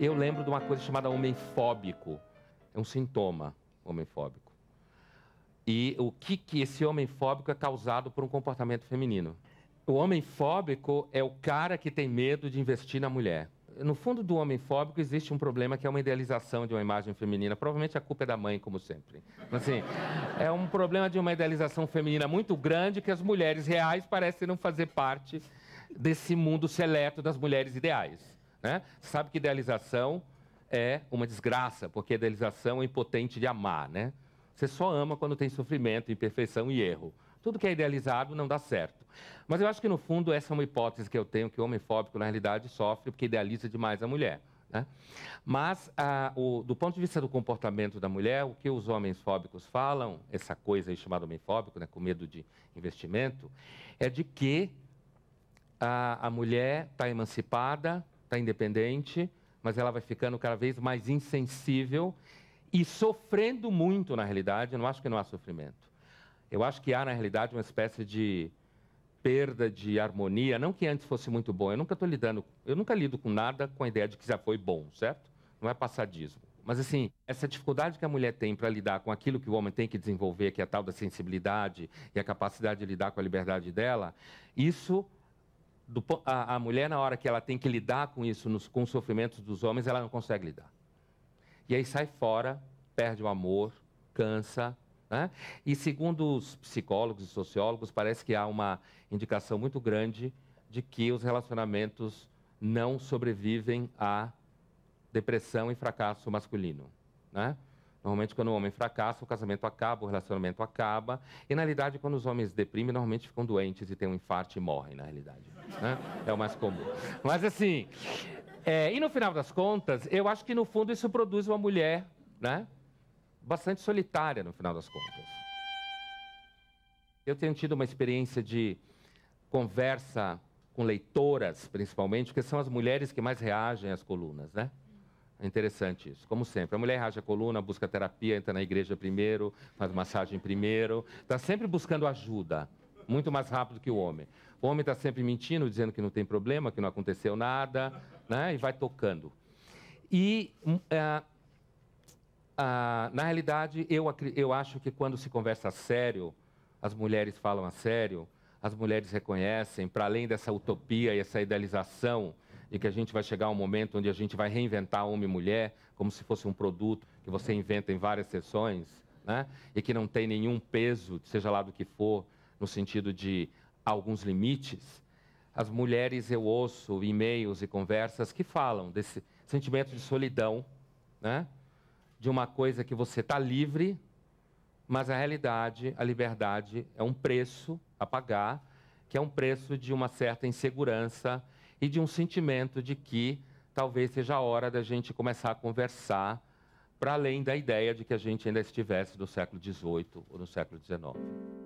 Eu lembro de uma coisa chamada homem fóbico. É um sintoma, homem fóbico. E o que, que esse homem fóbico é causado por um comportamento feminino? O homem fóbico é o cara que tem medo de investir na mulher. No fundo do homem fóbico existe um problema que é uma idealização de uma imagem feminina. Provavelmente a culpa é da mãe, como sempre. Então, assim, é um problema de uma idealização feminina muito grande que as mulheres reais parecem não fazer parte desse mundo seleto das mulheres ideais. Né? Sabe que idealização é uma desgraça, porque idealização é impotente de amar, né? Você só ama quando tem sofrimento, imperfeição e erro. Tudo que é idealizado não dá certo. Mas eu acho que, no fundo, essa é uma hipótese que eu tenho, que o homem fóbico, na realidade, sofre porque idealiza demais a mulher. Né? Mas, ah, o, do ponto de vista do comportamento da mulher, o que os homens fóbicos falam, essa coisa aí chamada homem fóbico, né, com medo de investimento, é de que a, a mulher está emancipada, está independente, mas ela vai ficando cada vez mais insensível e sofrendo muito na realidade. Eu não acho que não há sofrimento. Eu acho que há na realidade uma espécie de perda de harmonia, não que antes fosse muito bom. Eu nunca estou lidando, eu nunca lido com nada com a ideia de que já foi bom, certo? Não é passadismo. Mas assim, essa dificuldade que a mulher tem para lidar com aquilo que o homem tem que desenvolver, que é a tal da sensibilidade e a capacidade de lidar com a liberdade dela, isso do, a, a, mulher, na hora que ela tem que lidar com isso, nos, com os sofrimentos dos homens, ela não consegue lidar. E aí sai fora, perde o amor, cansa. Né? E segundo os psicólogos e sociólogos, parece que há uma indicação muito grande de que os relacionamentos não sobrevivem à depressão e fracasso masculino. Né? Normalmente, quando o homem fracassa, o casamento acaba, o relacionamento acaba. E, na realidade, quando os homens deprimem, normalmente ficam doentes e têm um infarto e morrem, na realidade. Né? É o mais comum. Mas, assim, é, e no final das contas, eu acho que, no fundo, isso produz uma mulher né, bastante solitária, no final das contas. Eu tenho tido uma experiência de conversa com leitoras, principalmente, porque são as mulheres que mais reagem às colunas, né? É interessante isso, como sempre. A mulher raja a coluna, busca terapia, entra na igreja primeiro, faz massagem primeiro. Está sempre buscando ajuda, muito mais rápido que o homem. O homem está sempre mentindo, dizendo que não tem problema, que não aconteceu nada, né? e vai tocando. E, uh, na realidade, eu, eu acho que quando se conversa a sério, as mulheres falam a sério, as mulheres reconhecem, para além dessa utopia e essa idealização e que a gente vai chegar a um momento onde a gente vai reinventar homem e mulher como se fosse um produto que você inventa em várias sessões, né? E que não tem nenhum peso, seja lá do que for, no sentido de alguns limites. As mulheres eu ouço e-mails e conversas que falam desse sentimento de solidão, né? De uma coisa que você está livre, mas a realidade, a liberdade é um preço a pagar, que é um preço de uma certa insegurança e de um sentimento de que talvez seja a hora da gente começar a conversar para além da ideia de que a gente ainda estivesse no século XVIII ou no século XIX.